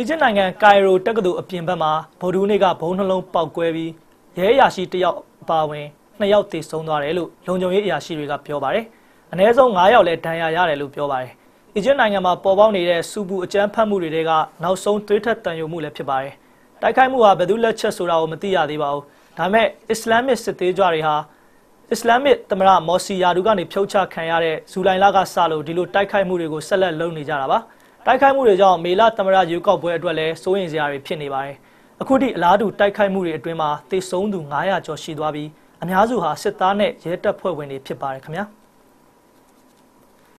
အီဂျစ်နိုင်ငံကိုင်ရိုတက္ကသိုလ်အပြင်ဘက်မှာဗိုလ်ဒူးနေ့ကဘုံနှလုံးပေါက်ကွဲပြီးရဲအရာရှိတစ်ယောက်အပါအဝင်နှစ်ယောက်သေဆုံးသွားတယ်လို့လုံခြုံရေးအရာရှိတွေကပြောပါတယ်။အနည်းဆုံး9ယောက်လည်းဒဏ်ရာရတယ်လို့ပြောပါတယ်။အီဂျစ်နိုင်ငံမှာပေါ်ပေါက်နေတဲ့စူပူအကြမ်းဖက်မှုတွေကနောက်ဆုံးသွေးထွက်တန်ယုံမှုလည်းဖြစ်ပါတယ်။တိုက်ခိုက်မှုဟာဘယ်သူလက်ချက်ဆိုတာကိုမသိရသေးပါဘူး။ဒါပေမဲ့အစ္စလာမစ်စစ်သေးကြွတွေဟာအစ္စလာမစ်သမရမော်စီယာဒူကနေဖြုတ်ချခံရတဲ့ဇူလိုင်လကစလို့ဒီလိုတိုက်ခိုက်မှုတွေကိုဆက်လက်လုပ်နေကြတာပါ။တိုက်ခိုက်မှုတွေကြောင့်မေလသမရရွေးကောက်ပွဲအတွက်လည်းစိုးရင်စရာတွေဖြစ်နေပါတယ်။အခုထိအလားတူတိုက်ခိုက်မှုတွေအတွင်းမှာသေဆုံးသူ900ကျော်ရှိသွားပြီးအများစုဟာစစ်သားနဲ့ရဲတပ်ဖွဲ့ဝင်တွေဖြစ်ပါတယ်ခင်ဗျာ။